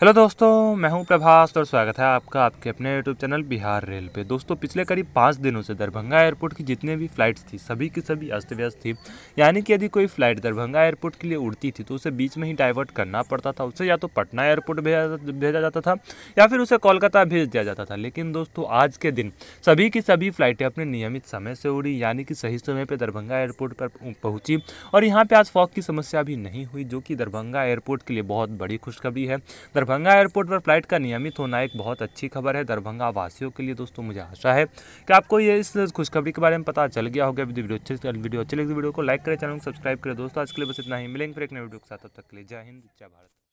hello दोस्तों मैं हूं प्रभास और स्वागत है आपका आपके अपने यूट्यूब चैनल बिहार रेल पे दोस्तों पिछले करीब पाँच दिनों से दरभंगा एयरपोर्ट की जितने भी फ़्लाइट्स थी सभी की सभी अस्त व्यस्त थी यानी कि यदि कोई फ़्लाइट दरभंगा एयरपोर्ट के लिए उड़ती थी तो उसे बीच में ही डाइवर्ट करना पड़ता था उसे या तो पटना एयरपोर्ट भेजा भेजा जाता था या फिर उसे कोलकाता भेज दिया जाता था लेकिन दोस्तों आज के दिन सभी की सभी फ़्लाइटें अपने नियमित समय से उड़ी यानी कि सही समय पर दरभंगा एयरपोर्ट पर पहुँची और यहाँ पर आज फॉक की समस्या भी नहीं हुई जो कि दरभंगा एयरपोर्ट के लिए बहुत बड़ी खुशखबरी है दरभंगा एयरपोर्ट पर फ्लाइट का नियमित होना एक बहुत अच्छी खबर है दरभंगा वासियों के लिए दोस्तों मुझे आशा है कि आपको ये इस खुशखबरी के बारे में पता चल गया होगा वीडियो अच्छे वीडियो अच्छी लगी तो वीडियो को लाइक करें चैनल को सब्सक्राइब करें दोस्तों आज के लिए बस इतना ही मिलेंगे फिर एक नए वीडियो के साथ तब तक ले जय हिंद जय भारत